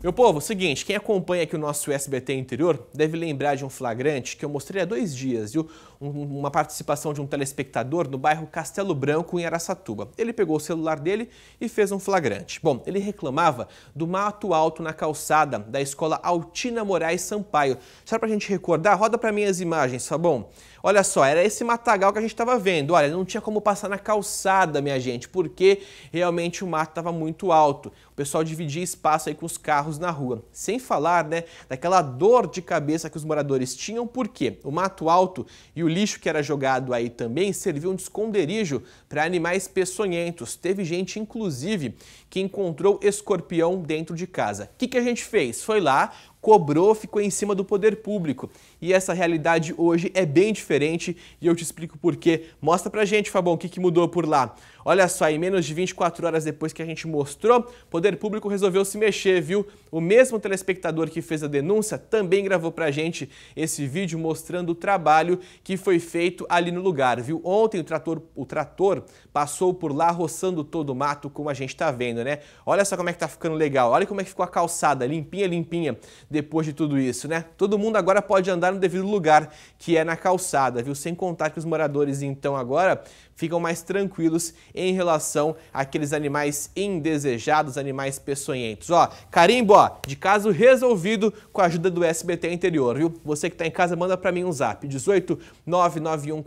Meu povo, seguinte, quem acompanha aqui o nosso SBT interior deve lembrar de um flagrante que eu mostrei há dois dias, viu? Um, uma participação de um telespectador no bairro Castelo Branco, em Aracatuba. Ele pegou o celular dele e fez um flagrante. Bom, ele reclamava do mato alto na calçada da escola Altina Moraes Sampaio. Só pra gente recordar, roda pra mim as imagens, tá bom? Olha só, era esse matagal que a gente estava vendo. Olha, não tinha como passar na calçada, minha gente, porque realmente o mato estava muito alto. O pessoal dividia espaço aí com os carros carros na rua. Sem falar né, daquela dor de cabeça que os moradores tinham, porque o mato alto e o lixo que era jogado aí também serviam de esconderijo para animais peçonhentos. Teve gente, inclusive, que encontrou escorpião dentro de casa. O que, que a gente fez? Foi lá, cobrou, ficou em cima do poder público. E essa realidade hoje é bem diferente e eu te explico por quê. Mostra pra gente, Fabão, o que, que mudou por lá. Olha só, em menos de 24 horas depois que a gente mostrou, o poder público resolveu se mexer, viu? O mesmo telespectador que fez a denúncia também gravou pra gente esse vídeo mostrando o trabalho que foi feito ali no lugar, viu? Ontem o trator, o trator passou por lá roçando todo o mato, como a gente tá vendo, né? Olha só como é que tá ficando legal. Olha como é que ficou a calçada, limpinha, limpinha depois de tudo isso, né? Todo mundo agora pode andar no devido lugar, que é na calçada, viu? Sem contar que os moradores, então, agora ficam mais tranquilos em relação àqueles animais indesejados, animais peçonhentos. Ó, carimbo, ó, de caso resolvido com a ajuda do SBT Interior, viu? Você que está em casa, manda para mim um zap, 18 991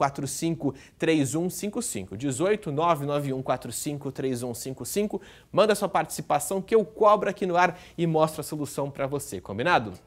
3155. 18 99145 3155. Manda sua participação que eu cobro aqui no ar e mostro a solução para você, combinado? Combinado?